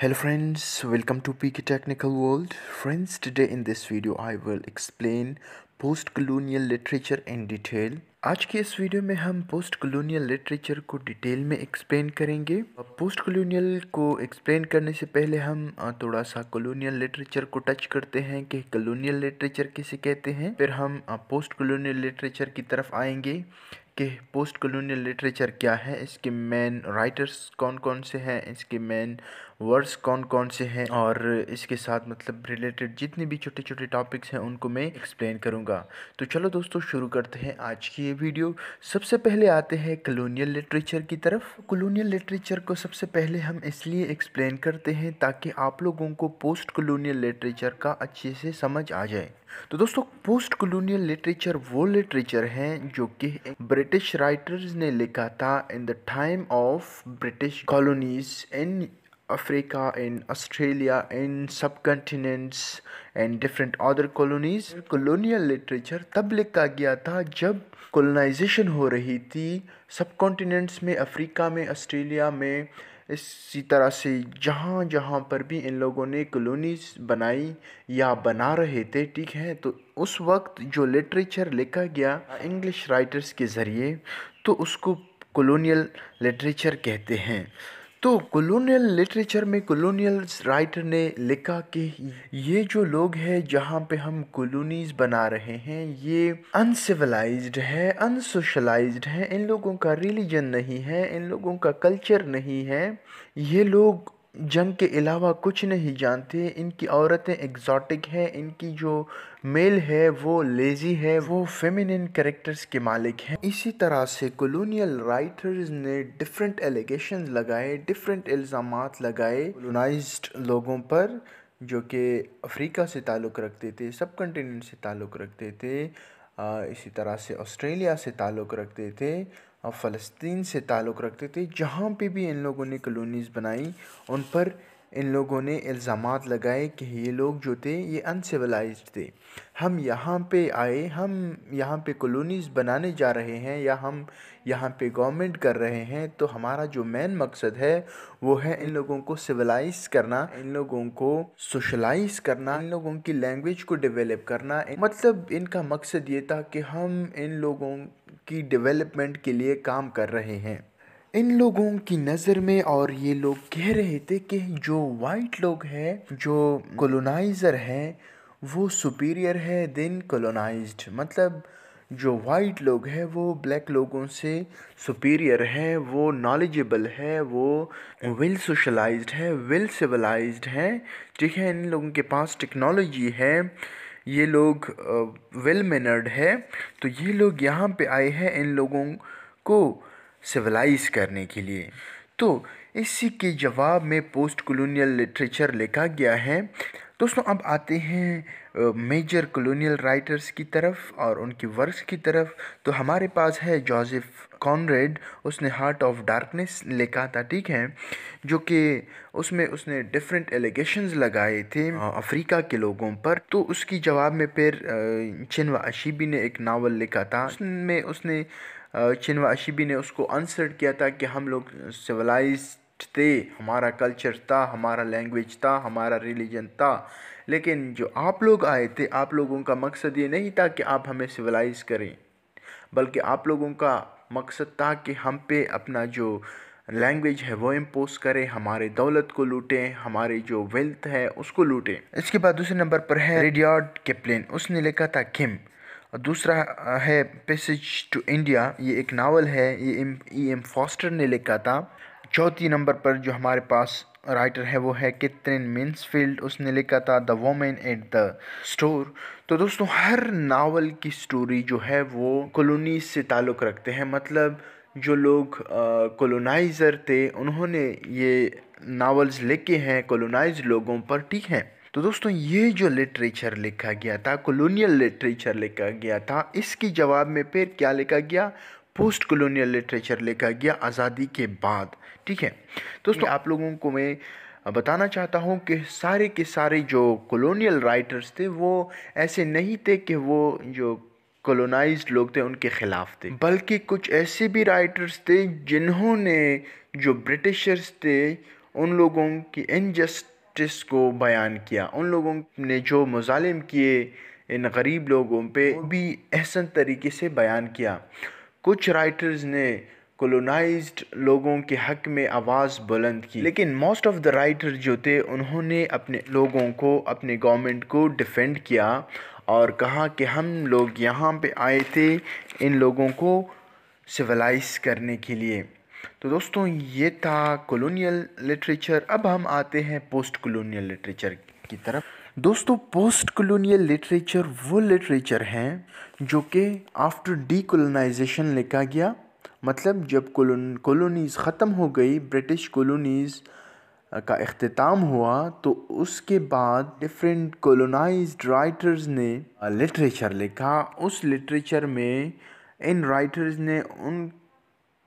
hello friends welcome to pk technical world friends today in this video i will explain post colonial literature in detail आज के इस video में हम post colonial literature को detail में explain करेंगे post colonial को explain करने से पहले हम थोड़ा सा कलोनियल लिटरेचर को टच करते हैं कि कलोनियल लिटरेचर किसे कहते हैं फिर हम पोस्ट कलोनियल लिटरेचर की तरफ आएंगे कि पोस्ट कॉलोनियल लिटरेचर क्या है इसके मेन राइटर्स कौन कौन से हैं इसके मेन वर्ड्स कौन कौन से हैं और इसके साथ मतलब रिलेटेड जितने भी छोटे छोटे टॉपिक्स हैं उनको मैं एक्सप्लेन करूँगा तो चलो दोस्तों शुरू करते हैं आज की ये वीडियो सबसे पहले आते हैं कॉलोनियल लिटरेचर की तरफ कॉलोनियल लिटरेचर को सबसे पहले हम इसलिए एक्सप्लेन करते हैं ताकि आप लोगों को पोस्ट कॉलोनियल लिटरेचर का अच्छे से समझ आ जाए तो दोस्तों पोस्ट कॉलोनियल लिटरेचर वो लिटरेचर हैं जो कि ब्रिटिश ब्रिटिश राइटर्स ने लिखा था in the time of British colonies in Africa in Australia in subcontinents and different other colonies colonial literature तब लिखा गया था जब कॉलोनाइजेशन हो रही थी सब कॉन्टिनेंट्स में अफ्रीका में ऑस्ट्रेलिया में इसी तरह से जहाँ जहाँ पर भी इन लोगों ने कलोनीज बनाई या बना रहे थे ठीक है तो उस वक्त जो लिटरेचर लिखा गया इंग्लिश राइटर्स के ज़रिए तो उसको कॉलोनियल लिटरेचर कहते हैं तो कॉलोनियल लिटरेचर में कॉलोनियल राइटर ने लिखा कि ये जो लोग हैं जहाँ पे हम कॉलोनीज बना रहे हैं ये अनसिविलाइज्ड है अनसोशलाइज्ड है इन लोगों का रिलीजन नहीं है इन लोगों का कल्चर नहीं है ये लोग जंग के अलावा कुछ नहीं जानते इनकी औरतें एग्जॉटिक हैं इनकी जो मेल है वो लेज़ी है वो फेमिनिन करेक्टर्स के मालिक हैं इसी तरह से कॉलोनियल राइटर्स ने डिफरेंट एलिगेशन लगाए डिफरेंट इल्ज़ाम लगाए कॉलोनाइज लोगों पर जो कि अफ्रीका से ताल्लुक़ रखते थे सब कंटिनेंट से ताल्लुक़ रखते थे इसी तरह से ऑस्ट्रेलिया से ताल्लुक़ रखते थे फ़लस्तीन से ताल्लुक़ रखते थे जहाँ पे भी इन लोगों ने कॉलोनीज़ बनाई उन पर इन लोगों ने इल्ज़ाम लगाए कि ये लोग जो थे ये अनसिविलाइज थे हम यहाँ पे आए हम यहाँ पे कलोनीज़ बनाने जा रहे हैं या हम यहाँ पे गवर्नमेंट कर रहे हैं तो हमारा जो मेन मकसद है वो है इन लोगों को सिविलाइज करना इन लोगों को सोशलाइज करना इन लोगों की लैंग्वेज को डेवलप करना मतलब इनका मकसद ये था कि हम इन लोगों की डेवलपमेंट के लिए काम कर रहे हैं इन लोगों की नज़र में और ये लोग कह रहे थे कि जो वाइट लोग हैं जो कॉलोनाइज़र हैं वो सुपीरियर है देन कॉलोनाइज मतलब जो वाइट लोग हैं वो ब्लैक लोगों से सुपीरियर है वो नॉलेजेबल है वो वेल सोशलाइज्ड है वेल सिविलाइज्ड है ठीक है इन लोगों के पास टेक्नोलॉजी है ये लोग वेल मैनर्ड है तो ये लोग यहाँ पे आए हैं इन लोगों को सिविलाइज करने के लिए तो इसी के जवाब में पोस्ट कॉलोनियल लिटरेचर लिखा गया है दोस्तों अब आते हैं मेजर कॉलोनियल राइटर्स की तरफ और उनके वर्क्स की तरफ तो हमारे पास है जोसेफ कॉनरेड उसने हार्ट ऑफ डार्कनेस लिखा था ठीक है जो कि उसमें उसने डिफरेंट एलिगेशंस लगाए थे अफ्रीका के लोगों पर तो उसकी जवाब में फिर चिनवा अशीबी ने एक नावल लिखा था उसमें उसने चिनवा अशीबी ने उसको आंसर किया था कि हम लोग सिविलाइज थे हमारा कल्चर था हमारा लैंग्वेज था हमारा रिलीजन था लेकिन जो आप लोग आए थे आप लोगों का मकसद ये नहीं था कि आप हमें सिविलाइज करें बल्कि आप लोगों का मकसद था कि हम पे अपना जो लैंग्वेज है वो इम्पोज करें हमारे दौलत को लूटें हमारे जो वेल्थ है उसको लूटें इसके बाद दूसरे नंबर पर है रेडियार्ड कैप्लिन उसने लिखा था किम और दूसरा है पेसेज टू इंडिया ये एक नावल है ये ई एम फॉस्टर ने लिखा था चौथी नंबर पर जो हमारे पास राइटर है वो है कितने मिन्सफील्ड उसने लिखा था the women at the store तो दोस्तों हर नावल की स्टोरी जो है वो कॉलोनी से ताल्लुक़ रखते हैं मतलब जो लोग कॉलोनाइज़र थे उन्होंने ये नावल्स लिखे हैं कॉलोनाइज लोगों पर ठीक है तो दोस्तों ये जो लिटरेचर लिखा गया था कॉलोनियल लिटरेचर लिखा गया था इसके जवाब में फिर क्या लिखा गया पोस्ट कॉलोनियल लिटरेचर लिखा गया आज़ादी के बाद ठीक है दोस्तों आप लोगों को मैं बताना चाहता हूँ कि सारे के सारे जो कॉलोनियल राइटर्स थे वो ऐसे नहीं थे कि वो जो कॉलोनाइज लोग थे उनके ख़िलाफ़ थे बल्कि कुछ ऐसे भी राइटर्स थे जिन्होंने जो ब्रिटिशर्स थे उन लोगों की इनजस्टिस को बयान किया उन लोगों ने जो मुजालिम किए इन गरीब लोगों पे भी एहसन तरीके से बयान किया कुछ राइटर्स ने कॉलोनाइज्ड लोगों के हक़ में आवाज़ बुलंद की लेकिन मोस्ट ऑफ़ द राइटर जो थे उन्होंने अपने लोगों को अपने गवर्नमेंट को डिफेंड किया और कहा कि हम लोग यहाँ पे आए थे इन लोगों को सिविलाइज करने के लिए तो दोस्तों ये था कॉलोनियल लिटरेचर अब हम आते हैं पोस्ट कॉलोनियल लिटरेचर की तरफ दोस्तों पोस्ट कलोनियल लिटरेचर वो लिटरेचर हैं जो कि आफ्टर डीकोलोनाइजेशन लिखा गया मतलब जब कॉलोनीज़ ख़त्म हो गई ब्रिटिश कॉलोनीज़ का अख्ताम हुआ तो उसके बाद डिफरेंट कॉलोनाइज राइटर्स ने लिटरेचर लिखा उस लिटरेचर में इन राइटर्स ने उन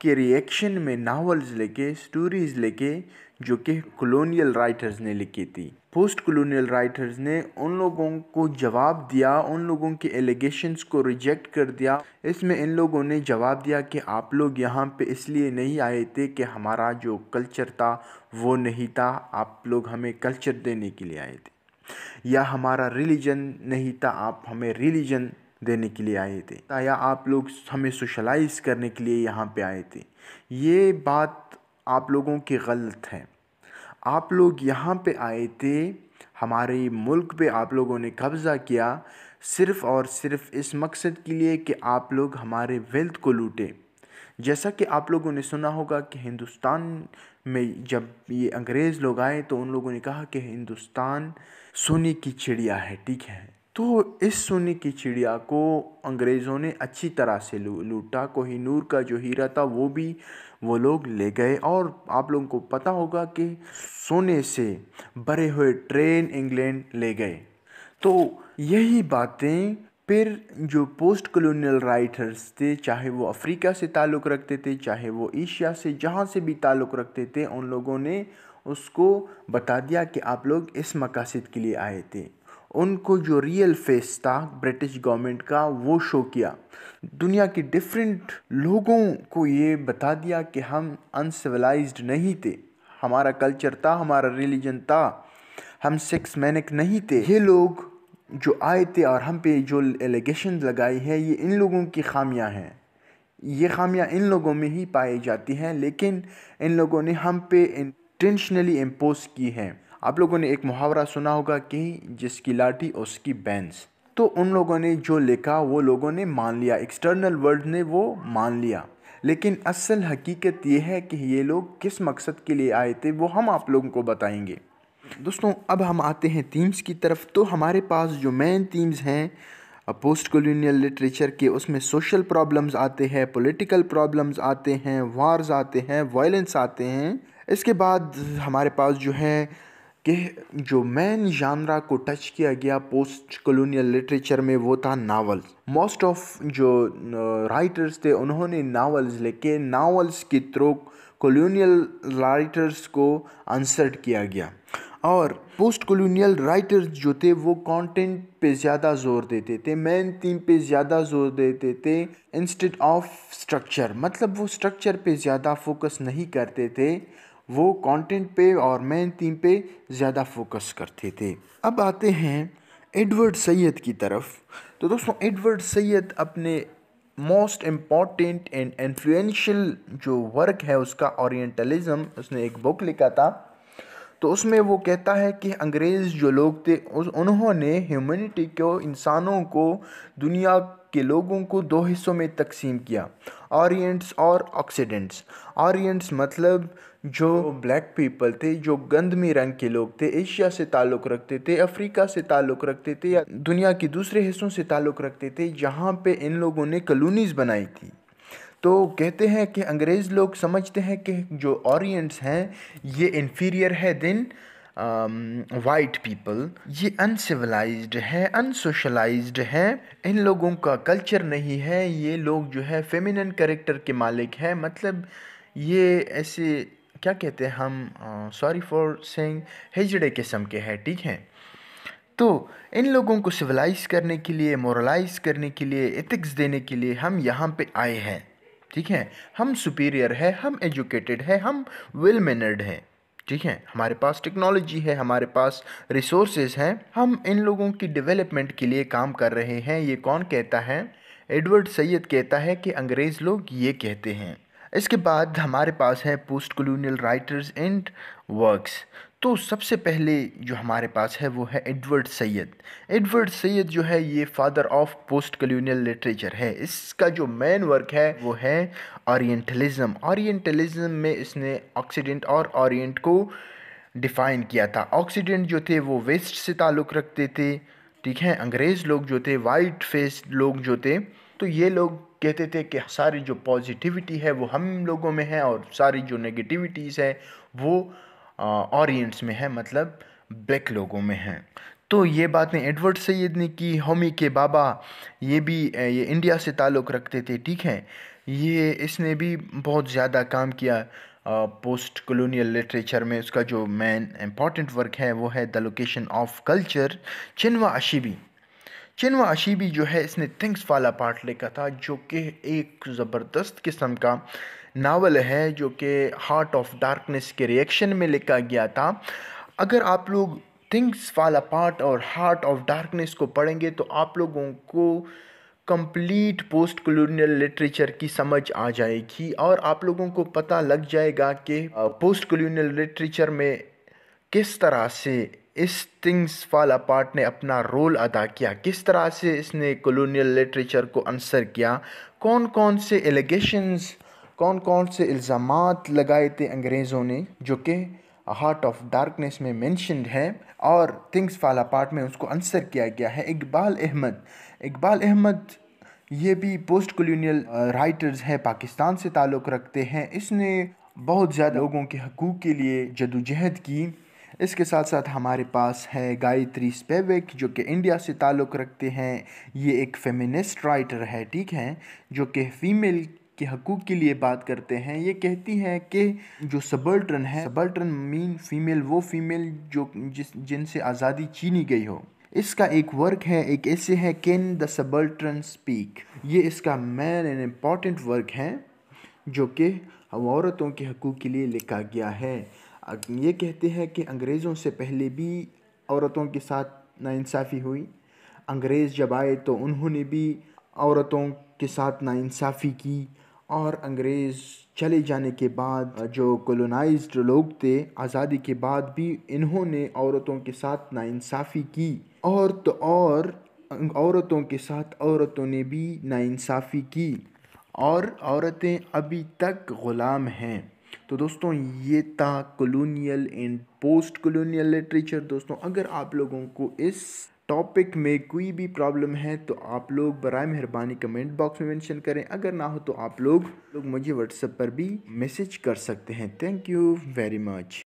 के रिएक्शन में नावल्स लिखे स्टोरीज़ लिखे जो कि कॉलोनियल राइटर्स ने लिखी थी पोस्ट कॉलोनियल राइटर्स ने उन लोगों को जवाब दिया उन लोगों के एलिगेशंस को रिजेक्ट कर दिया इसमें इन लोगों ने जवाब दिया कि आप लोग यहाँ पे इसलिए नहीं आए थे कि हमारा जो कल्चर था वो नहीं था आप लोग हमें कल्चर देने के लिए आए थे या हमारा रिलीजन नहीं था आप हमें रिलीजन देने के लिए आए थे या आप लोग हमें सोशलाइज करने के लिए यहाँ पे आए थे ये बात आप लोगों की गलत है आप लोग यहाँ पे आए थे हमारे मुल्क पे आप लोगों ने कब्ज़ा किया सिर्फ़ और सिर्फ इस मकसद के लिए कि आप लोग हमारे वेल्थ को लूटें जैसा कि आप लोगों ने सुना होगा कि हिंदुस्तान में जब ये अंग्रेज़ लोग आए तो उन लोगों ने कहा कि हिंदुस्तान सोने की चिड़िया है ठीक है तो इस सोने की चिड़िया को अंग्रेज़ों ने अच्छी तरह से लूटा कोहिनूर का जो हीरा था वो भी वो लोग ले गए और आप लोगों को पता होगा कि सोने से भरे हुए ट्रेन इंग्लैंड ले गए तो यही बातें फिर जो पोस्ट कॉलोनियल राइटर्स थे चाहे वो अफ्रीका से ताल्लुक़ रखते थे चाहे वो एशिया से जहाँ से भी ताल्लुक़ रखते थे उन लोगों ने उसको बता दिया कि आप लोग इस मकासद के लिए आए थे उनको जो रियल फेस था ब्रिटिश गवर्नमेंट का वो शो किया दुनिया के डिफरेंट लोगों को ये बता दिया कि हम अनसिविलाइज नहीं थे हमारा कल्चर था हमारा रिलीजन था हम सेक्स मैनिक नहीं थे ये लोग जो आए थे और हम पे जो एलिगेशन लगाई है ये इन लोगों की खामियां हैं ये खामियां इन लोगों में ही पाई जाती हैं लेकिन इन लोगों ने हम पे इंटेंशनली इम्पोज की हैं आप लोगों ने एक मुहावरा सुना होगा कि जिसकी लाठी और उसकी बैंस तो उन लोगों ने जो लिखा वो लोगों ने मान लिया एक्सटर्नल वर्ल्ड ने वो मान लिया लेकिन असल हकीकत ये है कि ये लोग किस मकसद के लिए आए थे वो हम आप लोगों को बताएंगे दोस्तों अब हम आते हैं थीम्स की तरफ तो हमारे पास जो मेन थीम्स हैं पोस्ट कॉलोनियल लिटरेचर के उसमें सोशल प्रॉब्लम्स आते हैं पॉलिटिकल प्रॉब्लम्स आते हैं वार्स आते हैं वायलेंस आते हैं इसके बाद हमारे पास जो है कि जो मैन जानरा को टच किया गया पोस्ट कॉलोनियल लिटरेचर में वो था नावल मोस्ट ऑफ जो राइटर्स थे उन्होंने नावल्स लेके नावल्स के थ्रू कॉलोनियल राइटर्स को आंसर्ड किया गया और पोस्ट कॉलोनियल राइटर्स जो थे वो कंटेंट पे ज़्यादा जोर देते थे मेन थीम पे ज़्यादा जोर देते थे इंस्टेड ऑफ स्ट्रक्चर मतलब वो स्ट्रक्चर पे ज़्यादा फोकस नहीं करते थे वो कंटेंट पे और मेन थीम पे ज़्यादा फोकस करते थे अब आते हैं एडवर्ड सैयद की तरफ तो दोस्तों एडवर्ड सैयद अपने मोस्ट इम्पॉर्टेंट एंड इन्फ्लुएंशियल जो वर्क है उसका ओरिएंटलिज्म उसने एक बुक लिखा था तो उसमें वो कहता है कि अंग्रेज़ जो लोग थे उस उन्होंने ह्यूमनिटी को इंसानों को दुनिया के लोगों को दो हिस्सों में तकसीम किया ऑरियंट्स और ऑक्सीडेंट्स ऑरियंट्स मतलब जो ब्लैक पीपल थे जो गंदमी रंग के लोग थे एशिया से ताल्लुक़ रखते थे अफ्रीका से ताल्लुक़ रखते थे या दुनिया के दूसरे हिस्सों से ताल्लुक़ रखते थे जहाँ पे इन लोगों ने कलोनीज़ बनाई थी तो कहते हैं कि अंग्रेज़ लोग समझते हैं कि जो ऑरियंट्स हैं ये इन्फीरियर है दिन वाइट um, पीपल ये अनसिविलाइज है अनसोशलाइज है इन लोगों का कल्चर नहीं है ये लोग जो है फेमिनन करेक्टर के मालिक हैं मतलब ये ऐसे क्या कहते हैं हम सॉरी फॉर सेइंग हिजड़े किस्म के हैं ठीक हैं तो इन लोगों को सिविलाइज करने के लिए मोरलाइज करने के लिए एथिक्स देने के लिए हम यहाँ पे आए हैं ठीक है हम सुपीरियर है हम एजुकेटेड है हम वेल मैनर्ड हैं ठीक है हमारे पास टेक्नोलॉजी है हमारे पास रिसोर्सेज हैं हम इन लोगों की डेवलपमेंट के लिए काम कर रहे हैं ये कौन कहता है एडवर्ड सैयद कहता है कि अंग्रेज़ लोग ये कहते हैं इसके बाद हमारे पास है post colonial writers and works तो सबसे पहले जो हमारे पास है वो है एडवर्ड सैयद एडवर्ड सैयद जो है ये father of post colonial literature है इसका जो मेन वर्क है वो है ओरिएंटलिज्म ओरिएंटलिज्म में इसने ऑक्सीडेंट और ओरिएंट को डिफ़ाइन किया था ऑक्सीडेंट जो थे वो वेस्ट से ताल्लुक़ रखते थे ठीक है अंग्रेज़ लोग जो थे वाइट फेस्ड लोग जो थे तो ये लोग कहते थे कि सारी जो पॉजिटिविटी है वो हम लोगों में है और सारी जो नेगेटिविटीज़ है वो ऑरियंट्स में है मतलब ब्लैक लोगों में है तो ये बातें एडवर्ड सैद ने की होमी के बाबा ये भी ये इंडिया से ताल्लुक़ रखते थे ठीक है ये इसने भी बहुत ज़्यादा काम किया पोस्ट कॉलोनियल लिटरेचर में उसका जो मेन इम्पॉर्टेंट वर्क है वो है the location of culture Chinua Achebe Chinua Achebe जो है इसने थिंग्स वाला पार्ट लिखा था जो कि एक ज़बरदस्त किस्म का नावल है जो कि हार्ट ऑफ डार्कनेस के रिएक्शन में लिखा गया था अगर आप लोग थिंग्स वाला पार्ट और हार्ट ऑफ डार्कनेस को पढ़ेंगे तो आप लोगों को कंप्लीट पोस्ट कलोनियल लिटरेचर की समझ आ जाएगी और आप लोगों को पता लग जाएगा कि पोस्ट कलोनियल लिटरेचर में किस तरह से इस थिंग्स वाल अपार्ट ने अपना रोल अदा किया किस तरह से इसने कॉलोनियल लिटरेचर को अंसर किया कौन कौन से एलिगेशंस कौन कौन से इल्ज़ाम लगाए थे अंग्रेज़ों ने जो कि हार्ट ऑफ डार्कनेस में मैंशनड है और थिंग्स फाल अपार्ट में उसको आंसर किया गया है इकबाल अहमद इकबाल अहमद ये भी पोस्ट कॉलोनियल राइटर्स हैं पाकिस्तान से ताल्लुक़ रखते हैं इसने बहुत ज़्यादा लोगों के हकूक़ के लिए जदोजहद की इसके साथ साथ हमारे पास है गायत्री स्पेविक जो कि इंडिया से ताल्लुक़ रखते हैं ये एक फेमिनिस्ट राइटर है ठीक है जो कि फ़ीमेल के हकूक़ के लिए बात करते हैं ये कहती हैं कि जो सबल्टन है सबल्टन मीन फ़ीमेल वो फ़ीमेल जो जिस जिनसे आज़ादी छीनी गई हो इसका एक वर्क है एक ऐसे है कैन द सबल्टन स्पीक ये इसका मैन एंड इम्पॉर्टेंट वर्क है जो कि औरतों के हकूक़ के लिए लिखा गया है ये कहते हैं कि अंग्रेज़ों से पहले भी औरतों के साथ नासाफ़ी हुई अंग्रेज़ जब आए तो उन्होंने भी औरतों के साथ नासाफ़ी की और अंग्रेज़ चले जाने के बाद जो कॉलोनाइज्ड लोग थे आज़ादी के बाद भी इन्होंने औरतों के साथ नाानसाफ़ी की और तो और औरतों के साथ औरतों ने भी नासाफ़ी की और औरतें अभी तक ग़ुलाम हैं तो दोस्तों ये था colonial and post colonial literature दोस्तों अगर आप लोगों को इस टॉपिक में कोई भी प्रॉब्लम है तो आप लोग बरए मेहरबानी कमेंट बॉक्स में मेंशन करें अगर ना हो तो आप लोग लोग मुझे व्हाट्सएप पर भी मैसेज कर सकते हैं थैंक यू वेरी मच